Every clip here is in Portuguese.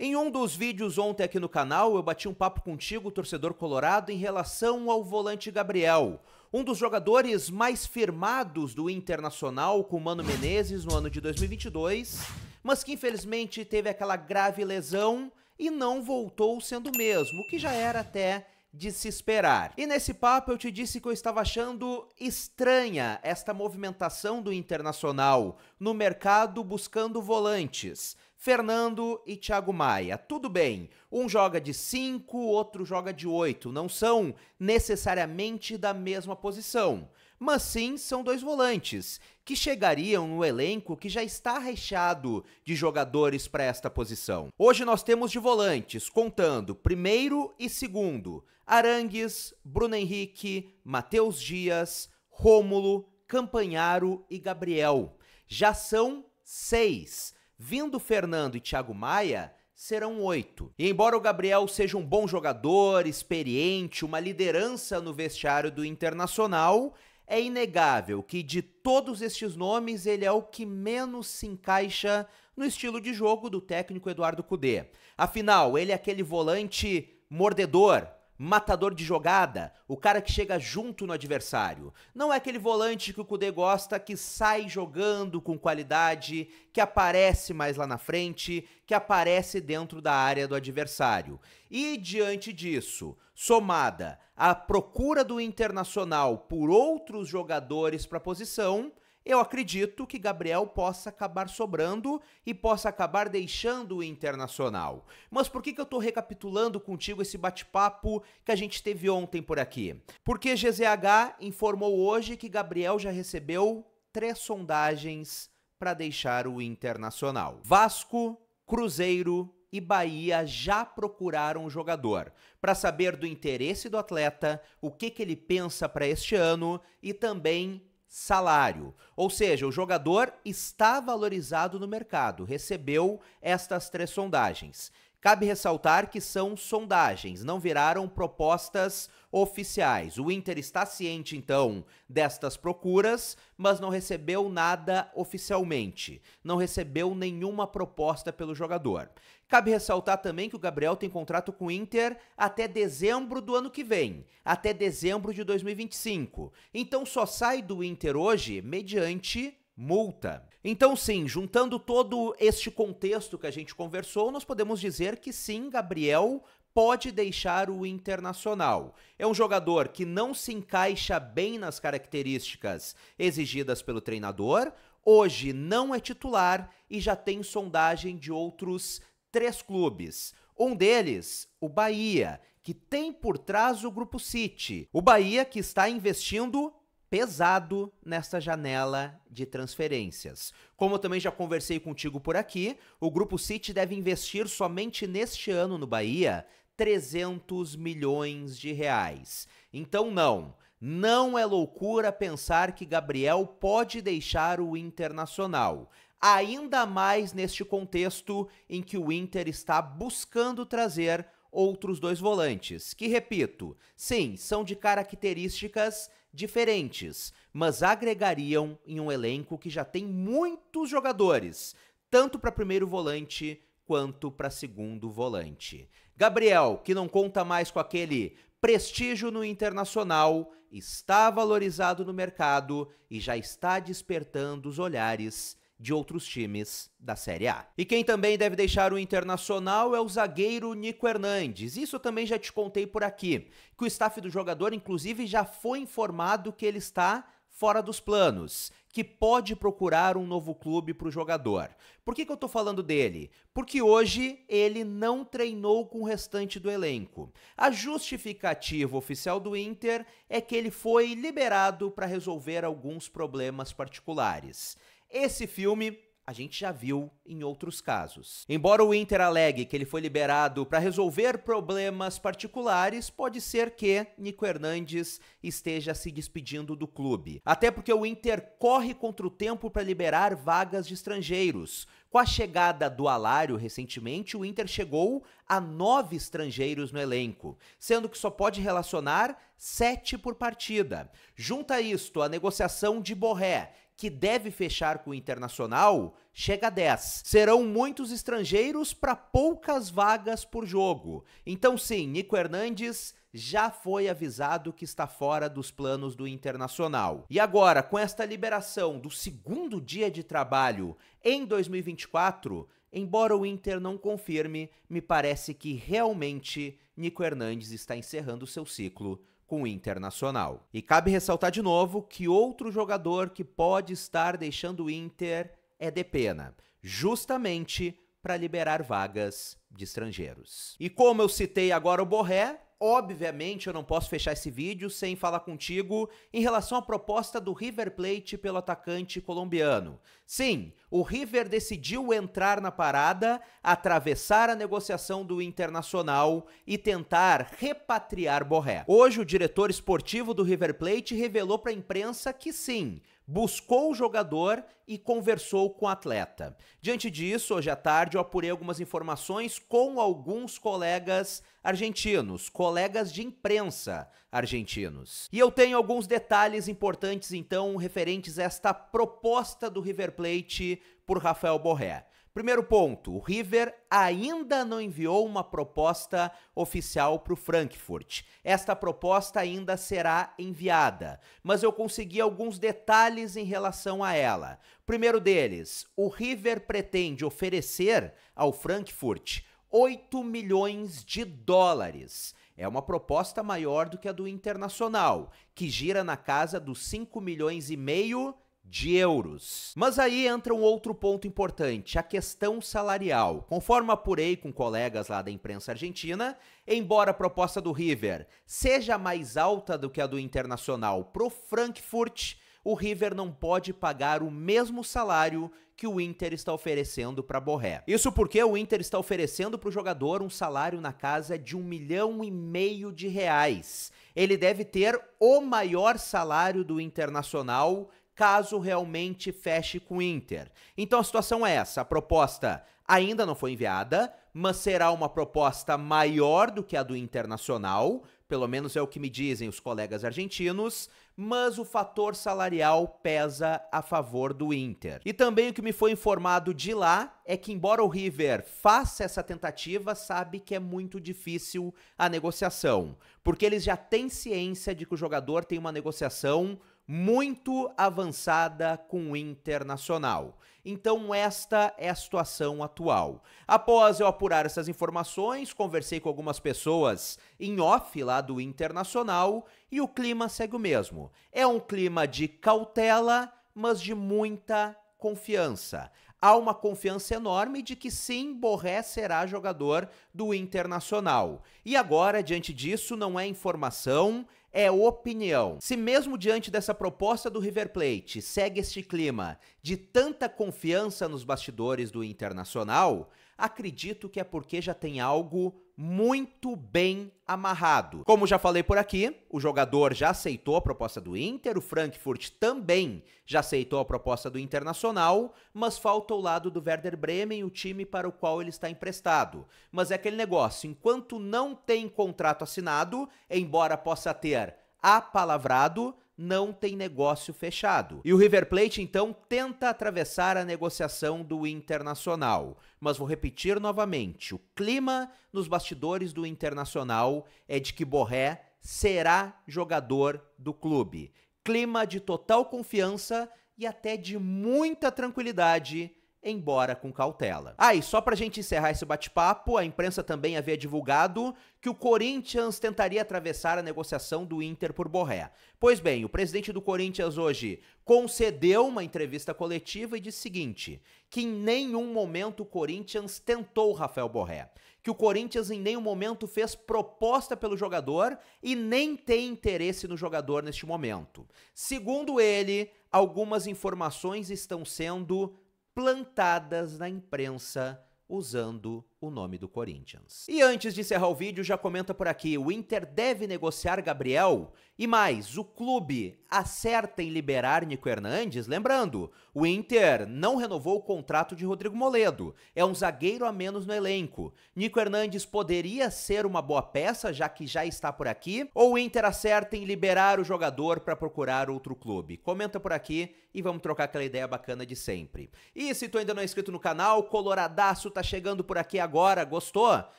Em um dos vídeos ontem aqui no canal, eu bati um papo contigo, torcedor colorado, em relação ao volante Gabriel, um dos jogadores mais firmados do Internacional com Mano Menezes no ano de 2022, mas que infelizmente teve aquela grave lesão e não voltou sendo o mesmo, que já era até de se esperar. E nesse papo eu te disse que eu estava achando estranha esta movimentação do Internacional no mercado buscando volantes. Fernando e Thiago Maia. Tudo bem, um joga de 5, outro joga de 8. Não são necessariamente da mesma posição, mas sim são dois volantes que chegariam no elenco que já está recheado de jogadores para esta posição. Hoje nós temos de volantes, contando primeiro e segundo: Arangues, Bruno Henrique, Matheus Dias, Rômulo, Campanharo e Gabriel. Já são seis. Vindo Fernando e Thiago Maia, serão oito. E embora o Gabriel seja um bom jogador, experiente, uma liderança no vestiário do Internacional, é inegável que de todos estes nomes ele é o que menos se encaixa no estilo de jogo do técnico Eduardo Cudê. Afinal, ele é aquele volante mordedor, matador de jogada, o cara que chega junto no adversário. Não é aquele volante que o Kudê gosta que sai jogando com qualidade, que aparece mais lá na frente, que aparece dentro da área do adversário. E diante disso, somada à procura do Internacional por outros jogadores para a posição, eu acredito que Gabriel possa acabar sobrando e possa acabar deixando o Internacional. Mas por que, que eu estou recapitulando contigo esse bate-papo que a gente teve ontem por aqui? Porque GZH informou hoje que Gabriel já recebeu três sondagens para deixar o Internacional. Vasco, Cruzeiro e Bahia já procuraram o jogador para saber do interesse do atleta, o que, que ele pensa para este ano e também salário. Ou seja, o jogador está valorizado no mercado, recebeu estas três sondagens. Cabe ressaltar que são sondagens, não viraram propostas oficiais. O Inter está ciente, então, destas procuras, mas não recebeu nada oficialmente. Não recebeu nenhuma proposta pelo jogador. Cabe ressaltar também que o Gabriel tem contrato com o Inter até dezembro do ano que vem, até dezembro de 2025. Então só sai do Inter hoje mediante multa. Então, sim, juntando todo este contexto que a gente conversou, nós podemos dizer que sim, Gabriel pode deixar o Internacional. É um jogador que não se encaixa bem nas características exigidas pelo treinador, hoje não é titular e já tem sondagem de outros três clubes. Um deles, o Bahia, que tem por trás o Grupo City. O Bahia que está investindo pesado nesta janela de transferências. Como eu também já conversei contigo por aqui, o Grupo City deve investir somente neste ano no Bahia 300 milhões de reais. Então, não. Não é loucura pensar que Gabriel pode deixar o Internacional, ainda mais neste contexto em que o Inter está buscando trazer outros dois volantes, que repito, sim, são de características diferentes, mas agregariam em um elenco que já tem muitos jogadores, tanto para primeiro volante quanto para segundo volante. Gabriel, que não conta mais com aquele prestígio no internacional, está valorizado no mercado e já está despertando os olhares de outros times da Série A. E quem também deve deixar o Internacional é o zagueiro Nico Hernandes. Isso também já te contei por aqui, que o staff do jogador inclusive já foi informado que ele está fora dos planos, que pode procurar um novo clube para o jogador. Por que, que eu estou falando dele? Porque hoje ele não treinou com o restante do elenco. A justificativa oficial do Inter é que ele foi liberado para resolver alguns problemas particulares. Esse filme a gente já viu em outros casos. Embora o Inter alegue que ele foi liberado para resolver problemas particulares, pode ser que Nico Hernandes esteja se despedindo do clube. Até porque o Inter corre contra o tempo para liberar vagas de estrangeiros. Com a chegada do Alário recentemente, o Inter chegou a nove estrangeiros no elenco, sendo que só pode relacionar sete por partida. Junta isto a negociação de Borré, que deve fechar com o Internacional, chega a 10. Serão muitos estrangeiros para poucas vagas por jogo. Então, sim, Nico Hernandes já foi avisado que está fora dos planos do Internacional. E agora, com esta liberação do segundo dia de trabalho em 2024, embora o Inter não confirme, me parece que realmente Nico Hernandes está encerrando seu ciclo com o Internacional. E cabe ressaltar de novo que outro jogador que pode estar deixando o Inter é de pena, justamente para liberar vagas de estrangeiros. E como eu citei agora o Borré, Obviamente, eu não posso fechar esse vídeo sem falar contigo em relação à proposta do River Plate pelo atacante colombiano. Sim, o River decidiu entrar na parada, atravessar a negociação do Internacional e tentar repatriar Borré. Hoje, o diretor esportivo do River Plate revelou para a imprensa que sim, buscou o jogador e conversou com o atleta. Diante disso, hoje à tarde eu apurei algumas informações com alguns colegas argentinos, colegas de imprensa argentinos. E eu tenho alguns detalhes importantes então referentes a esta proposta do River Plate por Rafael Borré. Primeiro ponto: o River ainda não enviou uma proposta oficial para o Frankfurt. Esta proposta ainda será enviada, mas eu consegui alguns detalhes em relação a ela. Primeiro deles: o River pretende oferecer ao Frankfurt 8 milhões de dólares. É uma proposta maior do que a do Internacional, que gira na casa dos 5 milhões e meio de euros. Mas aí entra um outro ponto importante, a questão salarial. Conforme apurei com colegas lá da imprensa argentina, embora a proposta do River seja mais alta do que a do Internacional pro Frankfurt, o River não pode pagar o mesmo salário que o Inter está oferecendo para Borré. Isso porque o Inter está oferecendo para o jogador um salário na casa de um milhão e meio de reais. Ele deve ter o maior salário do Internacional caso realmente feche com o Inter. Então a situação é essa: a proposta ainda não foi enviada, mas será uma proposta maior do que a do Internacional, pelo menos é o que me dizem os colegas argentinos, mas o fator salarial pesa a favor do Inter. E também o que me foi informado de lá é que, embora o River faça essa tentativa, sabe que é muito difícil a negociação, porque eles já têm ciência de que o jogador tem uma negociação muito avançada com o Internacional. Então, esta é a situação atual. Após eu apurar essas informações, conversei com algumas pessoas em off lá do Internacional e o clima segue o mesmo. É um clima de cautela, mas de muita confiança. Há uma confiança enorme de que sim, Borré será jogador do Internacional. E agora, diante disso, não é informação, é opinião. Se mesmo diante dessa proposta do River Plate segue este clima de tanta confiança nos bastidores do Internacional, acredito que é porque já tem algo muito bem amarrado. Como já falei por aqui, o jogador já aceitou a proposta do Inter, o Frankfurt também já aceitou a proposta do Internacional, mas falta o lado do Werder Bremen, o time para o qual ele está emprestado. Mas é aquele negócio, enquanto não tem contrato assinado, embora possa ter apalavrado, não tem negócio fechado. E o River Plate então tenta atravessar a negociação do Internacional. Mas vou repetir novamente: o clima nos bastidores do Internacional é de que Borré será jogador do clube. Clima de total confiança e até de muita tranquilidade embora com cautela. Ah, e só pra gente encerrar esse bate-papo, a imprensa também havia divulgado que o Corinthians tentaria atravessar a negociação do Inter por Borré. Pois bem, o presidente do Corinthians hoje concedeu uma entrevista coletiva e disse o seguinte: que em nenhum momento o Corinthians tentou Rafael Borré, que o Corinthians em nenhum momento fez proposta pelo jogador e nem tem interesse no jogador neste momento. Segundo ele, algumas informações estão sendo plantadas na imprensa usando o nome do Corinthians. E antes de encerrar o vídeo, já comenta por aqui: o Inter deve negociar Gabriel? E mais, o clube acerta em liberar Nico Hernandes? Lembrando, o Inter não renovou o contrato de Rodrigo Moledo, é um zagueiro a menos no elenco. Nico Hernandes poderia ser uma boa peça, já que já está por aqui? Ou o Inter acerta em liberar o jogador para procurar outro clube? Comenta por aqui e vamos trocar aquela ideia bacana de sempre. E se tu ainda não é inscrito no canal, Coloradaço tá chegando por aqui agora agora, gostou?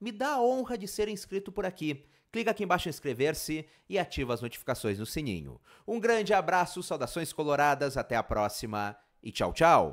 Me dá a honra de ser inscrito por aqui. Clica aqui embaixo em inscrever-se e ativa as notificações no sininho. Um grande abraço, saudações coloradas, até a próxima e tchau, tchau!